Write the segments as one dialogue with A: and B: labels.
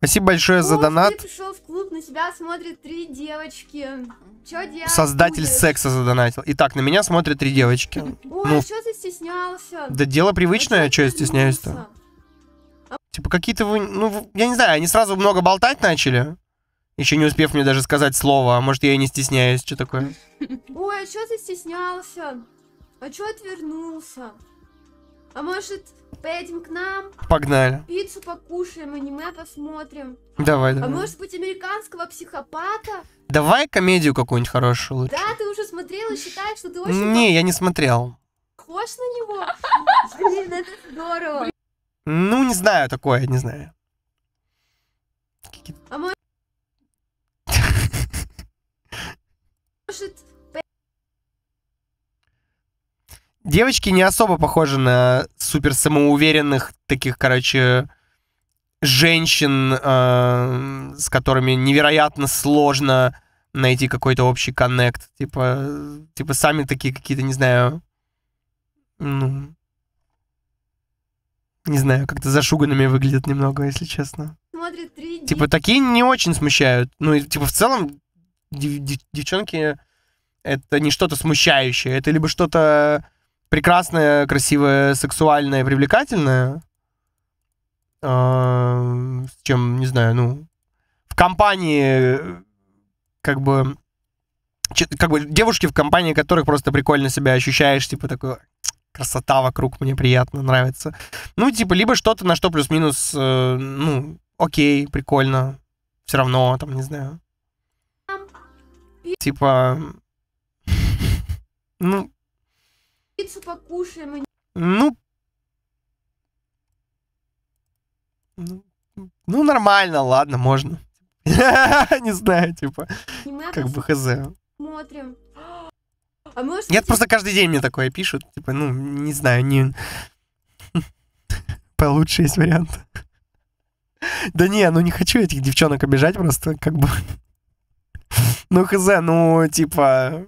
A: Спасибо большое за донат. Ты
B: пришел в клуб, на тебя смотрят три девочки. Чё делать? Создатель будешь?
A: секса задонатил. Итак, на меня смотрят три девочки. Ой, ну, а что
B: ты стеснялся? Да дело
A: привычное, а что я стесняюсь-то? Типа какие-то вы... Ну, я не знаю, они сразу много болтать начали. Еще не успев мне даже сказать слово. А может, я и не стесняюсь, что такое?
B: Ой, а что ты стеснялся? А что отвернулся? А может, поедем к нам? Погнали. Пиццу покушаем, аниме посмотрим.
A: Давай, а давай. А может
B: быть, американского психопата?
A: Давай комедию какую-нибудь хорошую лучше.
B: Да, ты уже смотрел и считаешь, что ты очень... Не, я
A: не смотрел.
B: Похож на него? Блин, это здорово.
A: Ну, не знаю такое, не знаю. А может... девочки не особо похожи на супер самоуверенных таких, короче, женщин, э, с которыми невероятно сложно найти какой-то общий коннект. Типа, типа сами такие какие-то, не знаю, ну, не знаю, как-то зашуганными выглядят немного, если честно. Смотрит три Типа, такие не очень смущают. Ну, и, типа, в целом, дев- дев- девчонки, это не что-то смущающее, это либо что-то прекрасная, красивая, сексуальная, привлекательная, с чем, не знаю, ну, в компании, как бы, как бы девушки, в компании которых просто прикольно себя ощущаешь, типа такой, красота вокруг, мне приятно, нравится. Ну, типа, либо что-то, на что плюс-минус, э, ну, окей, прикольно, все равно, там, не знаю. Типа, ну,
B: пиццу покушаем.
A: Ну... Ну, ну нормально, ладно, можно. Не знаю, типа, как бы хз.
B: Смотрим. А может, Нет, просто
A: каждый день мне такое пишут. Типа, ну, не знаю, не... Получше есть вариант. Да не, ну не хочу этих девчонок обижать просто, как бы. Ну хз, ну типа,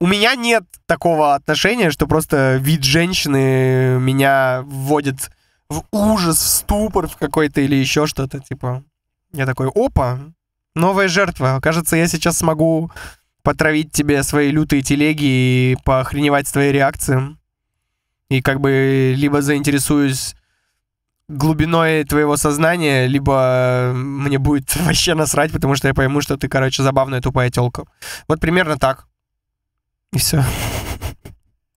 A: у меня нет такого отношения, что просто вид женщины меня вводит в ужас, в ступор в какой-то или еще что-то. Типа, я такой, опа, новая жертва. Кажется, я сейчас смогу потравить тебе свои лютые телеги и поохреневать с твоей реакции. И как бы либо заинтересуюсь глубиной твоего сознания, либо мне будет вообще насрать, потому что я пойму, что ты, короче, забавная тупая телка. Вот примерно так. 是啊。